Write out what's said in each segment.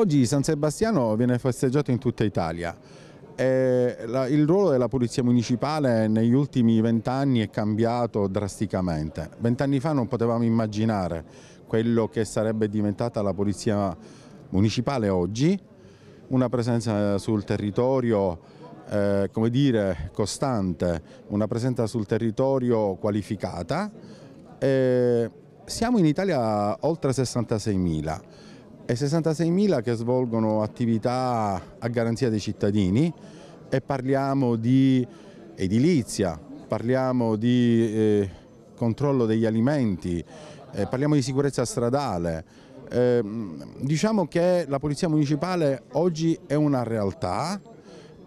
Oggi San Sebastiano viene festeggiato in tutta Italia. La, il ruolo della Polizia Municipale negli ultimi vent'anni è cambiato drasticamente. Vent'anni fa non potevamo immaginare quello che sarebbe diventata la Polizia Municipale oggi, una presenza sul territorio eh, come dire, costante, una presenza sul territorio qualificata. Eh, siamo in Italia oltre 66.000 e 66.000 che svolgono attività a garanzia dei cittadini e parliamo di edilizia, parliamo di eh, controllo degli alimenti, eh, parliamo di sicurezza stradale. Eh, diciamo che la Polizia Municipale oggi è una realtà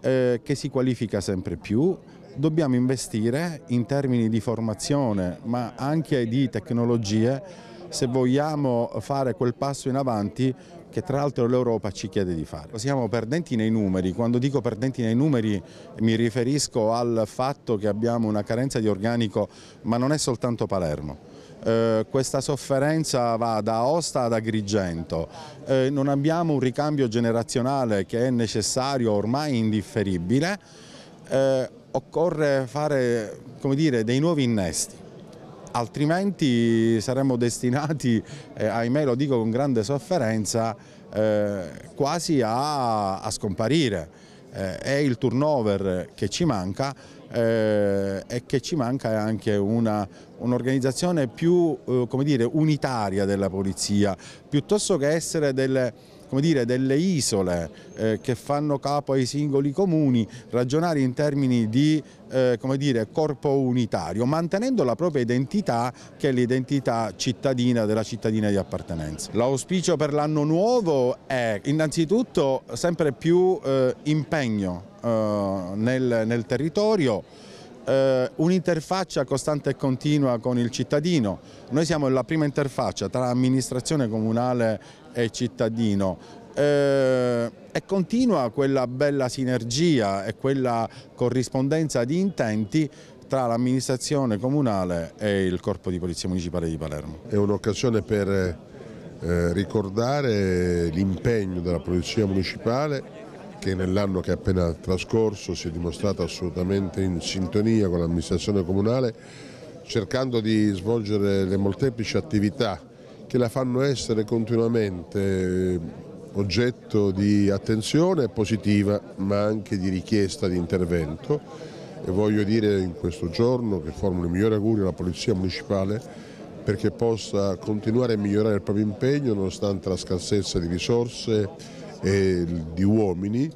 eh, che si qualifica sempre più, dobbiamo investire in termini di formazione ma anche di tecnologie se vogliamo fare quel passo in avanti che tra l'altro l'Europa ci chiede di fare. Siamo perdenti nei numeri, quando dico perdenti nei numeri mi riferisco al fatto che abbiamo una carenza di organico, ma non è soltanto Palermo. Eh, questa sofferenza va da Aosta ad Agrigento, eh, non abbiamo un ricambio generazionale che è necessario, ormai indifferibile, eh, occorre fare dire, dei nuovi innesti altrimenti saremmo destinati, eh, ahimè lo dico con grande sofferenza, eh, quasi a, a scomparire. Eh, è il turnover che ci manca eh, e che ci manca anche un'organizzazione un più eh, dire, unitaria della polizia, piuttosto che essere delle come dire, delle isole eh, che fanno capo ai singoli comuni, ragionare in termini di eh, come dire, corpo unitario, mantenendo la propria identità che è l'identità cittadina della cittadina di appartenenza. L'auspicio per l'anno nuovo è innanzitutto sempre più eh, impegno eh, nel, nel territorio, eh, un'interfaccia costante e continua con il cittadino. Noi siamo la prima interfaccia tra amministrazione comunale e cittadino. Eh, e continua quella bella sinergia e quella corrispondenza di intenti tra l'amministrazione comunale e il corpo di polizia municipale di Palermo. È un'occasione per eh, ricordare l'impegno della polizia municipale che nell'anno che è appena trascorso si è dimostrata assolutamente in sintonia con l'amministrazione comunale cercando di svolgere le molteplici attività che la fanno essere continuamente eh, oggetto di attenzione positiva ma anche di richiesta di intervento e voglio dire in questo giorno che formulo i migliori auguri alla Polizia Municipale perché possa continuare a migliorare il proprio impegno nonostante la scarsezza di risorse e di uomini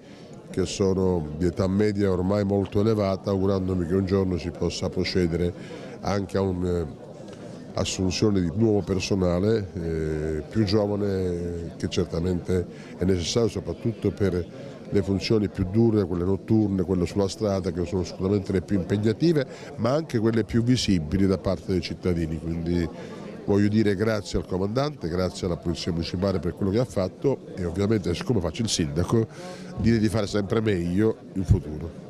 che sono di età media ormai molto elevata, augurandomi che un giorno si possa procedere anche a un'assunzione eh, di nuovo personale eh, più giovane che certamente è necessario soprattutto per le funzioni più dure, quelle notturne, quelle sulla strada che sono sicuramente le più impegnative ma anche quelle più visibili da parte dei cittadini, quindi voglio dire grazie al comandante, grazie alla Polizia Municipale per quello che ha fatto e ovviamente siccome faccio il sindaco dire di fare sempre meglio in futuro.